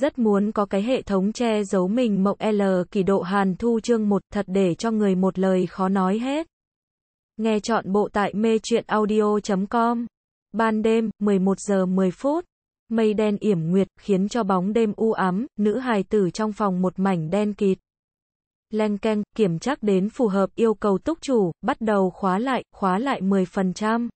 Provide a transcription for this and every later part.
rất muốn có cái hệ thống che giấu mình mộng L kỳ độ hàn thu chương một thật để cho người một lời khó nói hết. Nghe chọn bộ tại mê chuyện audio.com. Ban đêm, 11 giờ 10 phút. Mây đen yểm nguyệt khiến cho bóng đêm u ám, nữ hài tử trong phòng một mảnh đen kịt. Leng keng, kiểm tra đến phù hợp yêu cầu túc chủ, bắt đầu khóa lại, khóa lại 10%.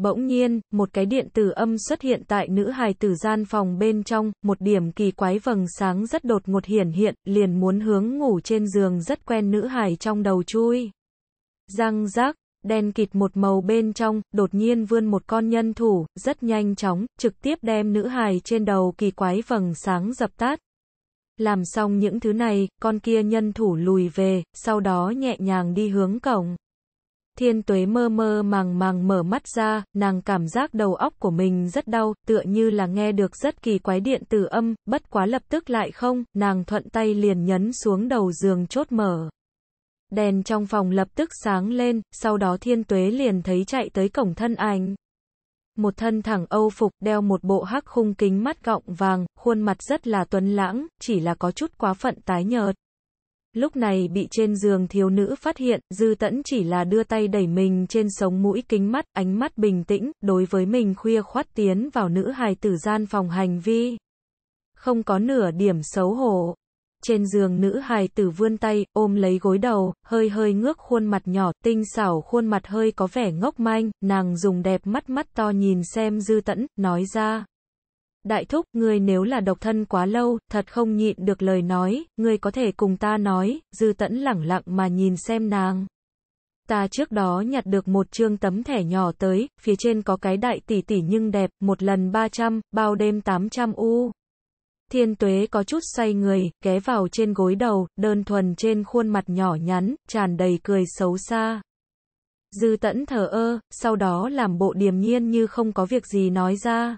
Bỗng nhiên, một cái điện tử âm xuất hiện tại nữ hài tử gian phòng bên trong, một điểm kỳ quái vầng sáng rất đột ngột hiển hiện, liền muốn hướng ngủ trên giường rất quen nữ hài trong đầu chui. Răng rác, đen kịt một màu bên trong, đột nhiên vươn một con nhân thủ, rất nhanh chóng, trực tiếp đem nữ hài trên đầu kỳ quái vầng sáng dập tắt. Làm xong những thứ này, con kia nhân thủ lùi về, sau đó nhẹ nhàng đi hướng cổng. Thiên tuế mơ mơ màng màng mở mắt ra, nàng cảm giác đầu óc của mình rất đau, tựa như là nghe được rất kỳ quái điện tử âm, bất quá lập tức lại không, nàng thuận tay liền nhấn xuống đầu giường chốt mở. Đèn trong phòng lập tức sáng lên, sau đó thiên tuế liền thấy chạy tới cổng thân ảnh. Một thân thẳng âu phục, đeo một bộ hắc khung kính mắt gọng vàng, khuôn mặt rất là tuấn lãng, chỉ là có chút quá phận tái nhợt. Lúc này bị trên giường thiếu nữ phát hiện, dư tẫn chỉ là đưa tay đẩy mình trên sống mũi kính mắt, ánh mắt bình tĩnh, đối với mình khuya khoát tiến vào nữ hài tử gian phòng hành vi. Không có nửa điểm xấu hổ. Trên giường nữ hài tử vươn tay, ôm lấy gối đầu, hơi hơi ngước khuôn mặt nhỏ, tinh xảo khuôn mặt hơi có vẻ ngốc manh, nàng dùng đẹp mắt mắt to nhìn xem dư tẫn, nói ra. Đại thúc, người nếu là độc thân quá lâu, thật không nhịn được lời nói, người có thể cùng ta nói, dư tẫn lẳng lặng mà nhìn xem nàng. Ta trước đó nhặt được một chương tấm thẻ nhỏ tới, phía trên có cái đại tỷ tỷ nhưng đẹp, một lần 300, bao đêm 800 u. Thiên tuế có chút say người, ké vào trên gối đầu, đơn thuần trên khuôn mặt nhỏ nhắn, tràn đầy cười xấu xa. Dư tẫn thở ơ, sau đó làm bộ điềm nhiên như không có việc gì nói ra.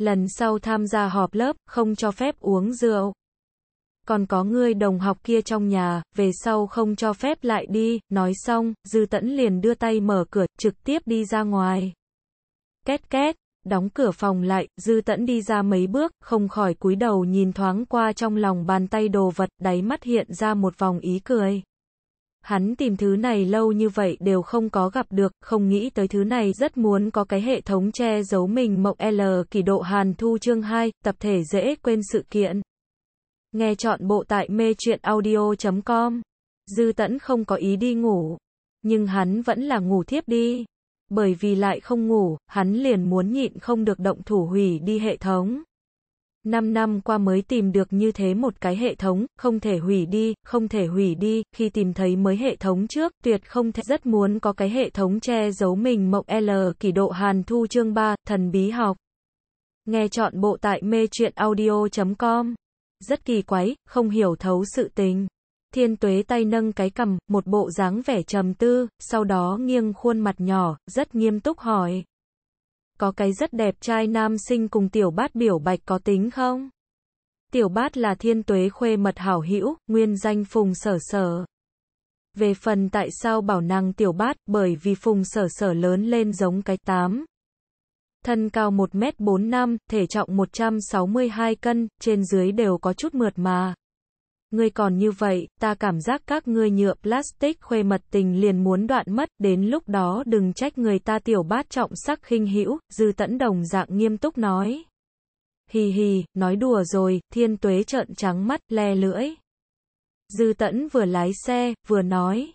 Lần sau tham gia họp lớp, không cho phép uống rượu. Còn có người đồng học kia trong nhà, về sau không cho phép lại đi, nói xong, dư tẫn liền đưa tay mở cửa, trực tiếp đi ra ngoài. Két két, đóng cửa phòng lại, dư tẫn đi ra mấy bước, không khỏi cúi đầu nhìn thoáng qua trong lòng bàn tay đồ vật, đáy mắt hiện ra một vòng ý cười. Hắn tìm thứ này lâu như vậy đều không có gặp được, không nghĩ tới thứ này rất muốn có cái hệ thống che giấu mình mộng L kỳ độ Hàn Thu chương 2, tập thể dễ quên sự kiện. Nghe chọn bộ tại mê truyện audio.com. Dư tẫn không có ý đi ngủ, nhưng hắn vẫn là ngủ thiếp đi. Bởi vì lại không ngủ, hắn liền muốn nhịn không được động thủ hủy đi hệ thống. 5 năm qua mới tìm được như thế một cái hệ thống, không thể hủy đi, không thể hủy đi, khi tìm thấy mới hệ thống trước, tuyệt không thể rất muốn có cái hệ thống che giấu mình mộng L kỷ độ Hàn Thu chương 3, thần bí học. Nghe chọn bộ tại mê truyện audio.com. Rất kỳ quái, không hiểu thấu sự tình. Thiên tuế tay nâng cái cầm, một bộ dáng vẻ trầm tư, sau đó nghiêng khuôn mặt nhỏ, rất nghiêm túc hỏi có cái rất đẹp trai nam sinh cùng tiểu bát biểu bạch có tính không? Tiểu bát là thiên tuế khuê mật hảo hữu nguyên danh phùng sở sở. Về phần tại sao bảo năng tiểu bát, bởi vì phùng sở sở lớn lên giống cái tám. Thân cao 1m45, thể trọng 162 cân, trên dưới đều có chút mượt mà ngươi còn như vậy, ta cảm giác các ngươi nhựa plastic khuê mật tình liền muốn đoạn mất, đến lúc đó đừng trách người ta tiểu bát trọng sắc khinh hữu, dư tẫn đồng dạng nghiêm túc nói. Hì hì, nói đùa rồi, thiên tuế trợn trắng mắt, le lưỡi. Dư tẫn vừa lái xe, vừa nói.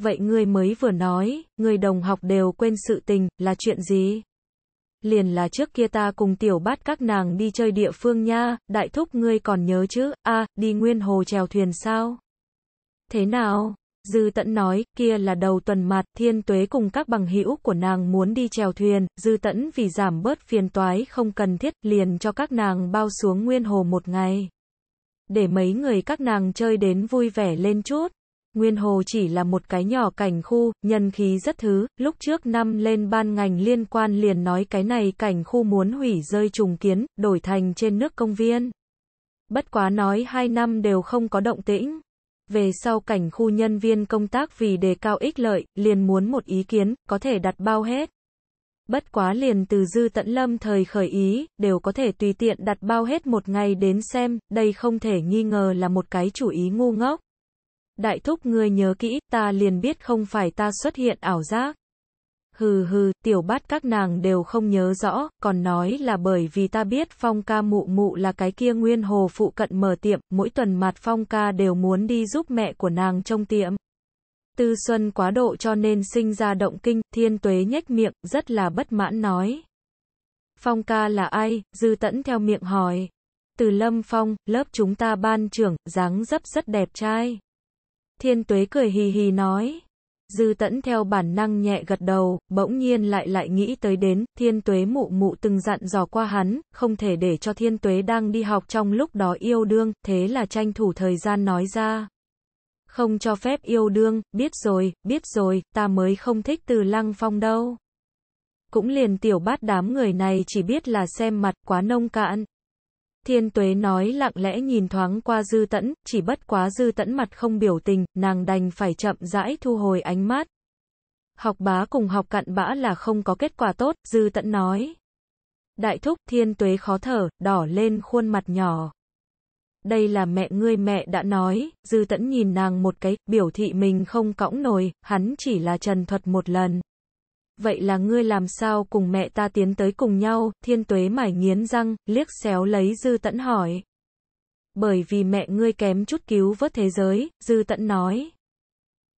Vậy ngươi mới vừa nói, người đồng học đều quên sự tình, là chuyện gì? liền là trước kia ta cùng tiểu bát các nàng đi chơi địa phương nha, đại thúc ngươi còn nhớ chứ, a đi nguyên hồ trèo thuyền sao? Thế nào? Dư tận nói, kia là đầu tuần mặt, thiên tuế cùng các bằng hữu của nàng muốn đi trèo thuyền, dư tận vì giảm bớt phiền toái không cần thiết, liền cho các nàng bao xuống nguyên hồ một ngày. Để mấy người các nàng chơi đến vui vẻ lên chút. Nguyên Hồ chỉ là một cái nhỏ cảnh khu, nhân khí rất thứ, lúc trước năm lên ban ngành liên quan liền nói cái này cảnh khu muốn hủy rơi trùng kiến, đổi thành trên nước công viên. Bất quá nói hai năm đều không có động tĩnh. Về sau cảnh khu nhân viên công tác vì đề cao ích lợi, liền muốn một ý kiến, có thể đặt bao hết. Bất quá liền từ dư tận lâm thời khởi ý, đều có thể tùy tiện đặt bao hết một ngày đến xem, đây không thể nghi ngờ là một cái chủ ý ngu ngốc. Đại thúc ngươi nhớ kỹ, ta liền biết không phải ta xuất hiện ảo giác. Hừ hừ, tiểu bát các nàng đều không nhớ rõ, còn nói là bởi vì ta biết phong ca mụ mụ là cái kia nguyên hồ phụ cận mở tiệm, mỗi tuần mặt phong ca đều muốn đi giúp mẹ của nàng trông tiệm. Tư xuân quá độ cho nên sinh ra động kinh, thiên tuế nhếch miệng, rất là bất mãn nói. Phong ca là ai? Dư tẫn theo miệng hỏi. Từ lâm phong, lớp chúng ta ban trưởng, dáng dấp rất đẹp trai. Thiên tuế cười hì hì nói. Dư tẫn theo bản năng nhẹ gật đầu, bỗng nhiên lại lại nghĩ tới đến, thiên tuế mụ mụ từng dặn dò qua hắn, không thể để cho thiên tuế đang đi học trong lúc đó yêu đương, thế là tranh thủ thời gian nói ra. Không cho phép yêu đương, biết rồi, biết rồi, ta mới không thích từ lăng phong đâu. Cũng liền tiểu bát đám người này chỉ biết là xem mặt quá nông cạn, Thiên Tuế nói lặng lẽ nhìn thoáng qua dư tẫn, chỉ bất quá dư tẫn mặt không biểu tình, nàng đành phải chậm rãi thu hồi ánh mắt. Học bá cùng học cặn bã là không có kết quả tốt, dư tẫn nói. Đại thúc, thiên tuế khó thở, đỏ lên khuôn mặt nhỏ. Đây là mẹ ngươi mẹ đã nói, dư tẫn nhìn nàng một cái, biểu thị mình không cõng nổi, hắn chỉ là trần thuật một lần vậy là ngươi làm sao cùng mẹ ta tiến tới cùng nhau, thiên tuế mải nghiến răng, liếc xéo lấy dư tẫn hỏi. Bởi vì mẹ ngươi kém chút cứu vớt thế giới, dư tẫn nói.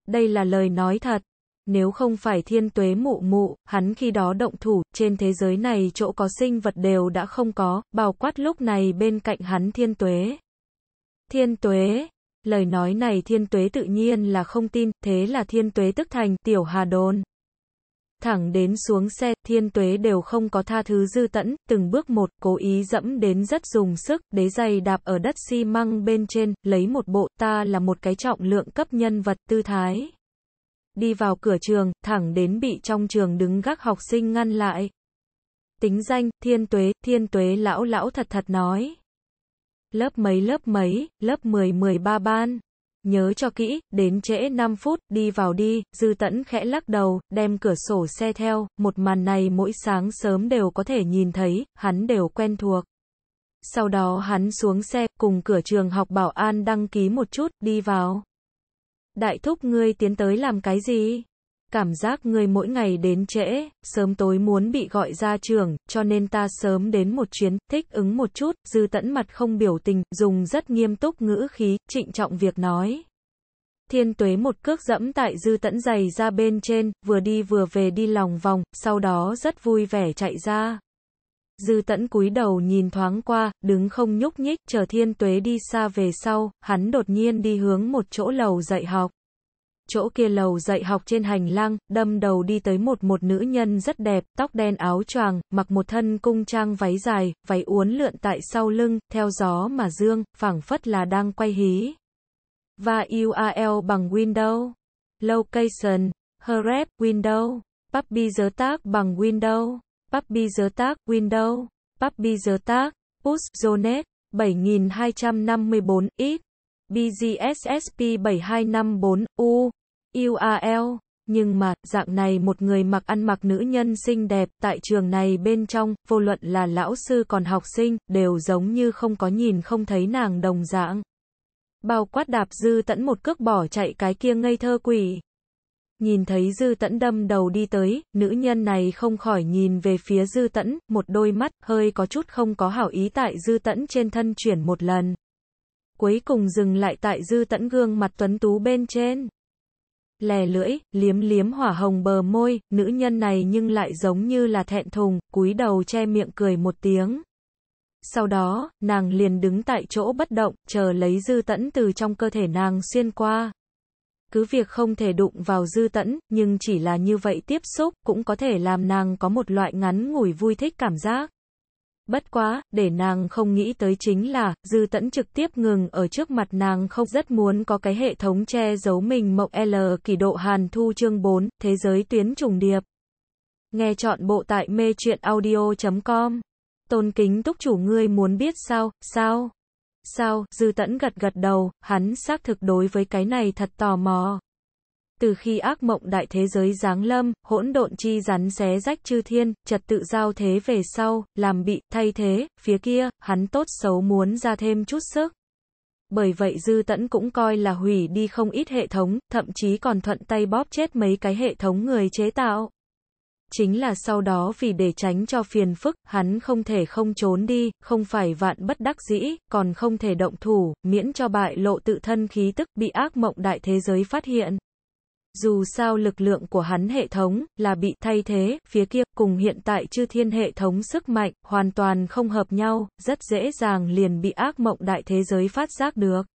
Đây là lời nói thật. Nếu không phải thiên tuế mụ mụ, hắn khi đó động thủ, trên thế giới này chỗ có sinh vật đều đã không có, bao quát lúc này bên cạnh hắn thiên tuế. Thiên tuế, lời nói này thiên tuế tự nhiên là không tin, thế là thiên tuế tức thành, tiểu hà đồn thẳng đến xuống xe, thiên tuế đều không có tha thứ dư tẫn, từng bước một, cố ý dẫm đến rất dùng sức, đế giày đạp ở đất xi măng bên trên, lấy một bộ, ta là một cái trọng lượng cấp nhân vật tư thái. Đi vào cửa trường, thẳng đến bị trong trường đứng gác học sinh ngăn lại. Tính danh, thiên tuế, thiên tuế lão lão thật thật nói. Lớp mấy lớp mấy, lớp 10-13 ban. Nhớ cho kỹ, đến trễ 5 phút, đi vào đi, dư tẫn khẽ lắc đầu, đem cửa sổ xe theo, một màn này mỗi sáng sớm đều có thể nhìn thấy, hắn đều quen thuộc. Sau đó hắn xuống xe, cùng cửa trường học bảo an đăng ký một chút, đi vào. Đại thúc ngươi tiến tới làm cái gì? cảm giác người mỗi ngày đến trễ, sớm tối muốn bị gọi ra trường, cho nên ta sớm đến một chuyến, thích ứng một chút, dư tẫn mặt không biểu tình, dùng rất nghiêm túc ngữ khí, trịnh trọng việc nói. Thiên tuế một cước dẫm tại dư tẫn giày ra bên trên, vừa đi vừa về đi lòng vòng, sau đó rất vui vẻ chạy ra. Dư tẫn cúi đầu nhìn thoáng qua, đứng không nhúc nhích, chờ thiên tuế đi xa về sau, hắn đột nhiên đi hướng một chỗ lầu dạy học chỗ kia lầu dạy học trên hành lang, đâm đầu đi tới một một nữ nhân rất đẹp, tóc đen áo choàng, mặc một thân cung trang váy dài, váy uốn lượn tại sau lưng, theo gió mà dương, phảng phất là đang quay hí. Và URL bằng Windows, Location, Href, window Puppy giới tác bằng window Puppy giới tác, window Puppy giới tác, Push, Zonet, 7254, X. BGSSP 7254 U URL. Nhưng mà, dạng này một người mặc ăn mặc nữ nhân xinh đẹp tại trường này bên trong, vô luận là lão sư còn học sinh, đều giống như không có nhìn không thấy nàng đồng dạng. Bao quát đạp dư tẫn một cước bỏ chạy cái kia ngây thơ quỷ. Nhìn thấy dư tẫn đâm đầu đi tới, nữ nhân này không khỏi nhìn về phía dư tẫn, một đôi mắt, hơi có chút không có hảo ý tại dư tẫn trên thân chuyển một lần. Cuối cùng dừng lại tại dư tẫn gương mặt tuấn tú bên trên lè lưỡi, liếm liếm hỏa hồng bờ môi, nữ nhân này nhưng lại giống như là thẹn thùng, cúi đầu che miệng cười một tiếng. Sau đó, nàng liền đứng tại chỗ bất động, chờ lấy dư tẫn từ trong cơ thể nàng xuyên qua. Cứ việc không thể đụng vào dư tẫn, nhưng chỉ là như vậy tiếp xúc, cũng có thể làm nàng có một loại ngắn ngủi vui thích cảm giác. Bất quá, để nàng không nghĩ tới chính là, dư tẫn trực tiếp ngừng ở trước mặt nàng không rất muốn có cái hệ thống che giấu mình mộng L kỷ độ Hàn Thu chương 4, Thế giới tuyến trùng điệp. Nghe chọn bộ tại mê chuyện audio.com. Tôn kính túc chủ ngươi muốn biết sao, sao? Sao, dư tẫn gật gật đầu, hắn xác thực đối với cái này thật tò mò. Từ khi ác mộng đại thế giới giáng lâm, hỗn độn chi rắn xé rách chư thiên, trật tự giao thế về sau, làm bị, thay thế, phía kia, hắn tốt xấu muốn ra thêm chút sức. Bởi vậy dư tẫn cũng coi là hủy đi không ít hệ thống, thậm chí còn thuận tay bóp chết mấy cái hệ thống người chế tạo. Chính là sau đó vì để tránh cho phiền phức, hắn không thể không trốn đi, không phải vạn bất đắc dĩ, còn không thể động thủ, miễn cho bại lộ tự thân khí tức bị ác mộng đại thế giới phát hiện. Dù sao lực lượng của hắn hệ thống là bị thay thế, phía kia cùng hiện tại chư thiên hệ thống sức mạnh hoàn toàn không hợp nhau, rất dễ dàng liền bị ác mộng đại thế giới phát giác được.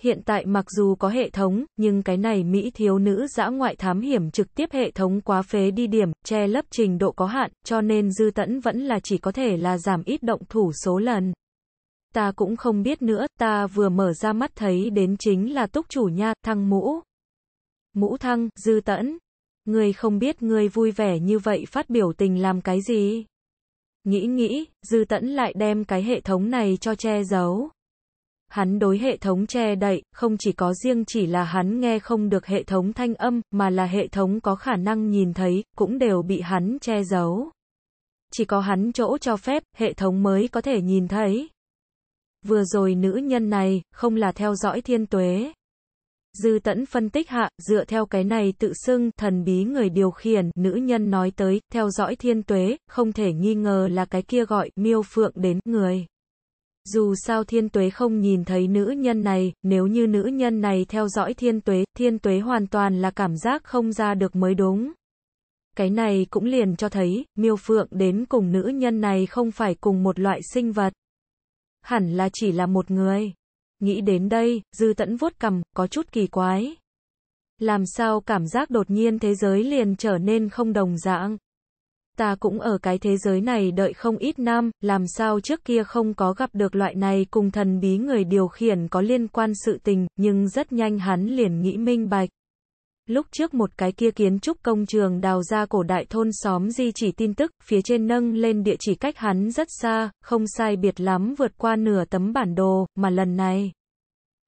Hiện tại mặc dù có hệ thống, nhưng cái này Mỹ thiếu nữ dã ngoại thám hiểm trực tiếp hệ thống quá phế đi điểm, che lấp trình độ có hạn, cho nên dư tẫn vẫn là chỉ có thể là giảm ít động thủ số lần. Ta cũng không biết nữa, ta vừa mở ra mắt thấy đến chính là túc chủ nha, thăng mũ, mũ thăng, dư tẫn. Người không biết người vui vẻ như vậy phát biểu tình làm cái gì. Nghĩ nghĩ, dư tẫn lại đem cái hệ thống này cho che giấu. Hắn đối hệ thống che đậy, không chỉ có riêng chỉ là hắn nghe không được hệ thống thanh âm, mà là hệ thống có khả năng nhìn thấy, cũng đều bị hắn che giấu. Chỉ có hắn chỗ cho phép, hệ thống mới có thể nhìn thấy. Vừa rồi nữ nhân này, không là theo dõi thiên tuế. Dư tẫn phân tích hạ, dựa theo cái này tự xưng, thần bí người điều khiển, nữ nhân nói tới, theo dõi thiên tuế, không thể nghi ngờ là cái kia gọi, miêu phượng đến, người. Dù sao thiên tuế không nhìn thấy nữ nhân này, nếu như nữ nhân này theo dõi thiên tuế, thiên tuế hoàn toàn là cảm giác không ra được mới đúng. Cái này cũng liền cho thấy, miêu phượng đến cùng nữ nhân này không phải cùng một loại sinh vật. Hẳn là chỉ là một người. Nghĩ đến đây, dư tẫn vuốt cầm, có chút kỳ quái. Làm sao cảm giác đột nhiên thế giới liền trở nên không đồng dạng. Ta cũng ở cái thế giới này đợi không ít năm, làm sao trước kia không có gặp được loại này cùng thần bí người điều khiển có liên quan sự tình, nhưng rất nhanh hắn liền nghĩ minh bạch. Lúc trước một cái kia kiến trúc công trường đào ra cổ đại thôn xóm di chỉ tin tức, phía trên nâng lên địa chỉ cách hắn rất xa, không sai biệt lắm vượt qua nửa tấm bản đồ, mà lần này.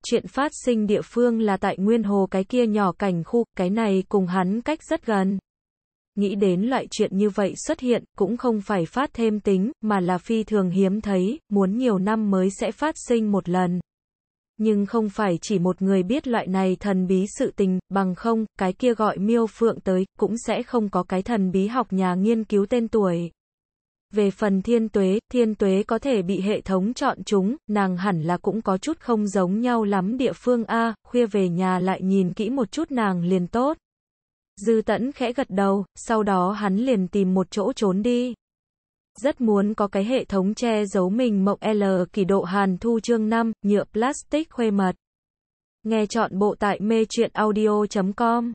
Chuyện phát sinh địa phương là tại Nguyên Hồ cái kia nhỏ cảnh khu, cái này cùng hắn cách rất gần. Nghĩ đến loại chuyện như vậy xuất hiện, cũng không phải phát thêm tính, mà là phi thường hiếm thấy, muốn nhiều năm mới sẽ phát sinh một lần nhưng không phải chỉ một người biết loại này thần bí sự tình, bằng không, cái kia gọi miêu phượng tới, cũng sẽ không có cái thần bí học nhà nghiên cứu tên tuổi. Về phần thiên tuế, thiên tuế có thể bị hệ thống chọn chúng, nàng hẳn là cũng có chút không giống nhau lắm địa phương A, khuya về nhà lại nhìn kỹ một chút nàng liền tốt. Dư tẫn khẽ gật đầu, sau đó hắn liền tìm một chỗ trốn đi rất muốn có cái hệ thống che giấu mình mộng L kỳ độ Hàn Thu chương 5, nhựa plastic khuê mật. Nghe chọn bộ tại mê truyện audio.com.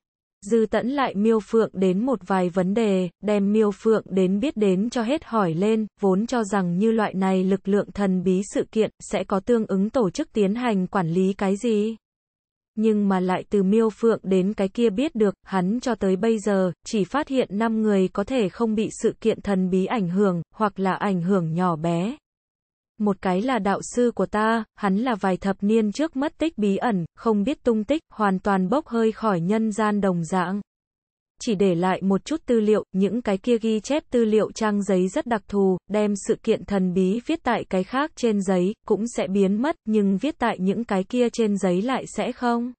Dư tẫn lại miêu phượng đến một vài vấn đề, đem miêu phượng đến biết đến cho hết hỏi lên, vốn cho rằng như loại này lực lượng thần bí sự kiện sẽ có tương ứng tổ chức tiến hành quản lý cái gì nhưng mà lại từ miêu phượng đến cái kia biết được, hắn cho tới bây giờ, chỉ phát hiện 5 người có thể không bị sự kiện thần bí ảnh hưởng, hoặc là ảnh hưởng nhỏ bé. Một cái là đạo sư của ta, hắn là vài thập niên trước mất tích bí ẩn, không biết tung tích, hoàn toàn bốc hơi khỏi nhân gian đồng dạng chỉ để lại một chút tư liệu, những cái kia ghi chép tư liệu trang giấy rất đặc thù, đem sự kiện thần bí viết tại cái khác trên giấy, cũng sẽ biến mất, nhưng viết tại những cái kia trên giấy lại sẽ không.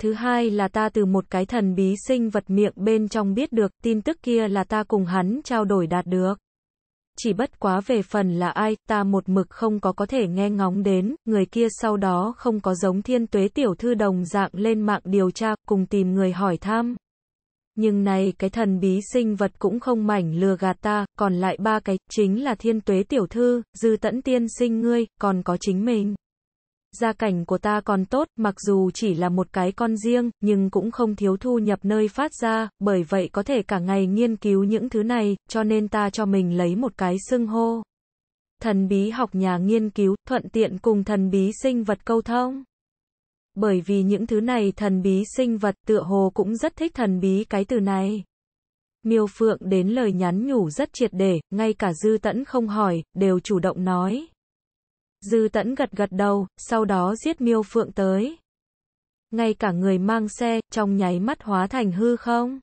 Thứ hai là ta từ một cái thần bí sinh vật miệng bên trong biết được, tin tức kia là ta cùng hắn trao đổi đạt được. Chỉ bất quá về phần là ai, ta một mực không có có thể nghe ngóng đến, người kia sau đó không có giống thiên tuế tiểu thư đồng dạng lên mạng điều tra, cùng tìm người hỏi thăm nhưng này cái thần bí sinh vật cũng không mảnh lừa gạt ta, còn lại ba cái, chính là thiên tuế tiểu thư, dư tẫn tiên sinh ngươi, còn có chính mình. Gia cảnh của ta còn tốt, mặc dù chỉ là một cái con riêng, nhưng cũng không thiếu thu nhập nơi phát ra, bởi vậy có thể cả ngày nghiên cứu những thứ này, cho nên ta cho mình lấy một cái xưng hô. Thần bí học nhà nghiên cứu, thuận tiện cùng thần bí sinh vật câu thông bởi vì những thứ này thần bí sinh vật tựa hồ cũng rất thích thần bí cái từ này. Miêu Phượng đến lời nhắn nhủ rất triệt để, ngay cả Dư Tẫn không hỏi, đều chủ động nói. Dư Tẫn gật gật đầu, sau đó giết Miêu Phượng tới. Ngay cả người mang xe, trong nháy mắt hóa thành hư không?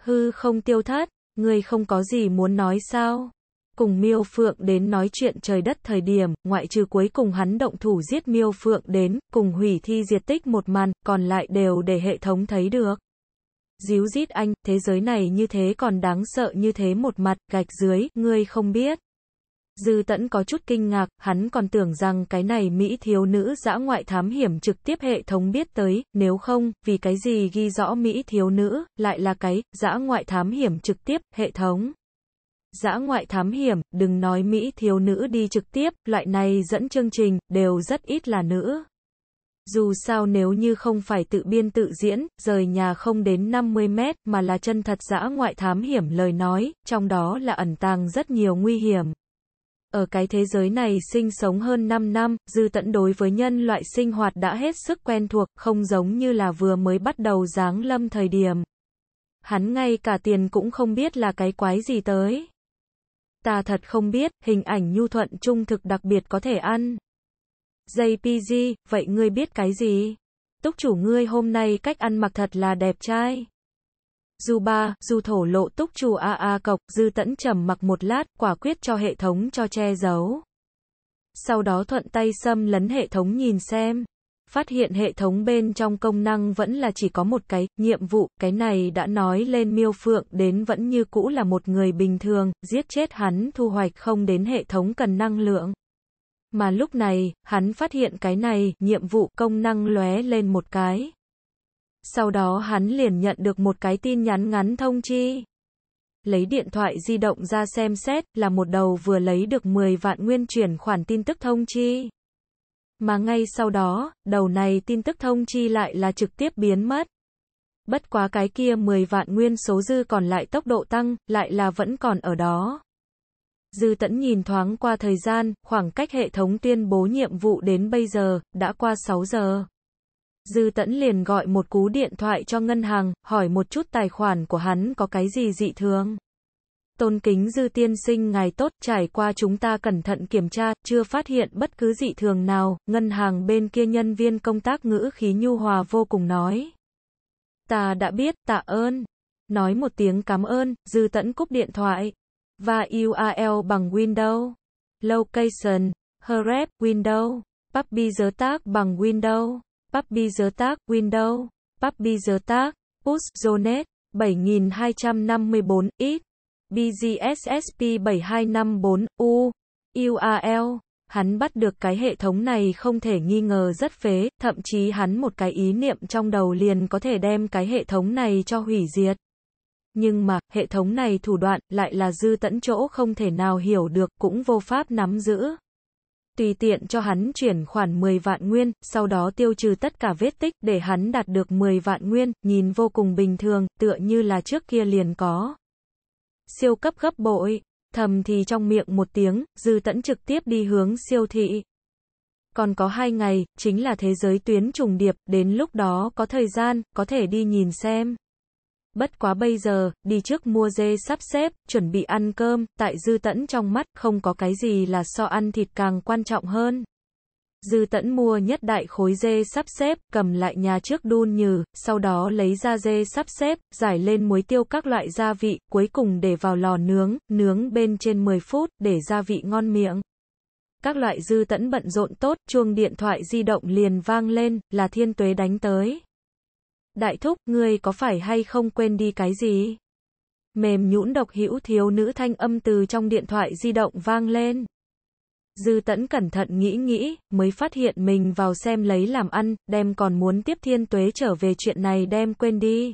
Hư không tiêu thất, người không có gì muốn nói sao? cùng Miêu Phượng đến nói chuyện trời đất thời điểm, ngoại trừ cuối cùng hắn động thủ giết Miêu Phượng đến, cùng hủy thi diệt tích một màn, còn lại đều để hệ thống thấy được. Díu dít anh, thế giới này như thế còn đáng sợ như thế một mặt, gạch dưới, ngươi không biết. Dư tẫn có chút kinh ngạc, hắn còn tưởng rằng cái này Mỹ thiếu nữ dã ngoại thám hiểm trực tiếp hệ thống biết tới, nếu không, vì cái gì ghi rõ Mỹ thiếu nữ, lại là cái, dã ngoại thám hiểm trực tiếp, hệ thống dã ngoại thám hiểm, đừng nói Mỹ thiếu nữ đi trực tiếp, loại này dẫn chương trình, đều rất ít là nữ. Dù sao nếu như không phải tự biên tự diễn, rời nhà không đến 50 mét, mà là chân thật dã ngoại thám hiểm lời nói, trong đó là ẩn tàng rất nhiều nguy hiểm. Ở cái thế giới này sinh sống hơn 5 năm, dư tận đối với nhân loại sinh hoạt đã hết sức quen thuộc, không giống như là vừa mới bắt đầu giáng lâm thời điểm. Hắn ngay cả tiền cũng không biết là cái quái gì tới ta thật không biết, hình ảnh nhu thuận trung thực đặc biệt có thể ăn. JPG, vậy ngươi biết cái gì? Túc chủ ngươi hôm nay cách ăn mặc thật là đẹp trai. dù ba, dù thổ lộ túc chủ a a cọc, dư tẫn trầm mặc một lát, quả quyết cho hệ thống cho che giấu. Sau đó thuận tay xâm lấn hệ thống nhìn xem phát hiện hệ thống bên trong công năng vẫn là chỉ có một cái, nhiệm vụ, cái này đã nói lên miêu phượng đến vẫn như cũ là một người bình thường, giết chết hắn thu hoạch không đến hệ thống cần năng lượng. Mà lúc này, hắn phát hiện cái này, nhiệm vụ công năng lóe lên một cái. Sau đó hắn liền nhận được một cái tin nhắn ngắn thông chi. Lấy điện thoại di động ra xem xét là một đầu vừa lấy được 10 vạn nguyên chuyển khoản tin tức thông chi mà ngay sau đó, đầu này tin tức thông chi lại là trực tiếp biến mất. Bất quá cái kia 10 vạn nguyên số dư còn lại tốc độ tăng, lại là vẫn còn ở đó. Dư tẫn nhìn thoáng qua thời gian, khoảng cách hệ thống tuyên bố nhiệm vụ đến bây giờ, đã qua 6 giờ. Dư tẫn liền gọi một cú điện thoại cho ngân hàng, hỏi một chút tài khoản của hắn có cái gì dị thường. Tôn kính dư tiên sinh ngài tốt, trải qua chúng ta cẩn thận kiểm tra, chưa phát hiện bất cứ dị thường nào, ngân hàng bên kia nhân viên công tác ngữ khí nhu hòa vô cùng nói. Ta đã biết, tạ ơn. Nói một tiếng cảm ơn, dư tẫn cúp điện thoại. Và URL bằng Windows. Location, Href, Windows. Puppy giới tác bằng Windows. Puppy giới tác, Windows. Puppy giới tác, Push, Zonet, 7254, ít BGSSP7254, u URL. Hắn bắt được cái hệ thống này không thể nghi ngờ rất phế, thậm chí hắn một cái ý niệm trong đầu liền có thể đem cái hệ thống này cho hủy diệt. Nhưng mà, hệ thống này thủ đoạn lại là dư tẫn chỗ không thể nào hiểu được cũng vô pháp nắm giữ. Tùy tiện cho hắn chuyển khoản 10 vạn nguyên, sau đó tiêu trừ tất cả vết tích để hắn đạt được 10 vạn nguyên, nhìn vô cùng bình thường, tựa như là trước kia liền có siêu cấp gấp bội, thầm thì trong miệng một tiếng, dư tẫn trực tiếp đi hướng siêu thị. Còn có hai ngày, chính là thế giới tuyến trùng điệp, đến lúc đó có thời gian, có thể đi nhìn xem. Bất quá bây giờ, đi trước mua dê sắp xếp, chuẩn bị ăn cơm, tại dư tẫn trong mắt, không có cái gì là so ăn thịt càng quan trọng hơn. Dư tẫn mua nhất đại khối dê sắp xếp, cầm lại nhà trước đun nhừ, sau đó lấy ra dê sắp xếp, giải lên muối tiêu các loại gia vị, cuối cùng để vào lò nướng, nướng bên trên 10 phút, để gia vị ngon miệng. Các loại dư tẫn bận rộn tốt, chuông điện thoại di động liền vang lên, là thiên tuế đánh tới. Đại thúc, ngươi có phải hay không quên đi cái gì? Mềm nhũn độc hữu thiếu nữ thanh âm từ trong điện thoại di động vang lên. Dư tẫn cẩn thận nghĩ nghĩ, mới phát hiện mình vào xem lấy làm ăn, đem còn muốn tiếp thiên tuế trở về chuyện này đem quên đi.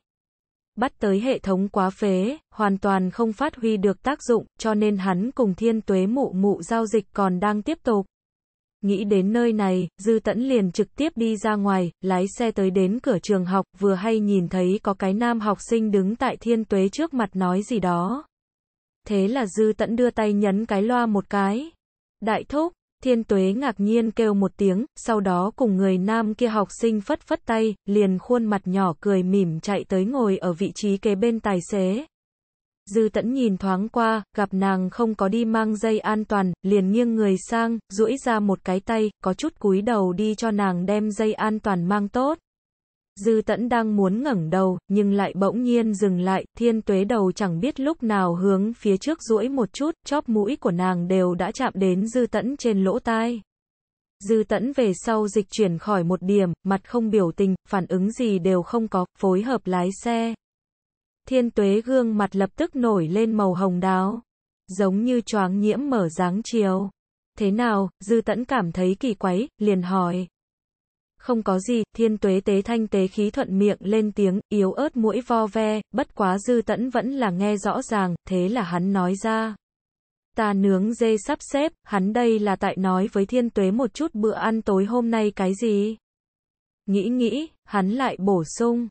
Bắt tới hệ thống quá phế, hoàn toàn không phát huy được tác dụng, cho nên hắn cùng thiên tuế mụ mụ giao dịch còn đang tiếp tục. Nghĩ đến nơi này, Dư Tẫn liền trực tiếp đi ra ngoài, lái xe tới đến cửa trường học, vừa hay nhìn thấy có cái nam học sinh đứng tại thiên tuế trước mặt nói gì đó. Thế là Dư Tẫn đưa tay nhấn cái loa một cái, Đại thúc, thiên tuế ngạc nhiên kêu một tiếng, sau đó cùng người nam kia học sinh phất phất tay, liền khuôn mặt nhỏ cười mỉm chạy tới ngồi ở vị trí kế bên tài xế. Dư tẫn nhìn thoáng qua, gặp nàng không có đi mang dây an toàn, liền nghiêng người sang, duỗi ra một cái tay, có chút cúi đầu đi cho nàng đem dây an toàn mang tốt. Dư tẫn đang muốn ngẩng đầu, nhưng lại bỗng nhiên dừng lại, thiên tuế đầu chẳng biết lúc nào hướng phía trước duỗi một chút, chóp mũi của nàng đều đã chạm đến dư tẫn trên lỗ tai. Dư tẫn về sau dịch chuyển khỏi một điểm, mặt không biểu tình, phản ứng gì đều không có, phối hợp lái xe. Thiên tuế gương mặt lập tức nổi lên màu hồng đáo, giống như choáng nhiễm mở dáng chiều. Thế nào, dư tẫn cảm thấy kỳ quái, liền hỏi không có gì, thiên tuế tế thanh tế khí thuận miệng lên tiếng, yếu ớt mũi vo ve, bất quá dư tẫn vẫn là nghe rõ ràng, thế là hắn nói ra. Ta nướng dê sắp xếp, hắn đây là tại nói với thiên tuế một chút bữa ăn tối hôm nay cái gì? Nghĩ nghĩ, hắn lại bổ sung.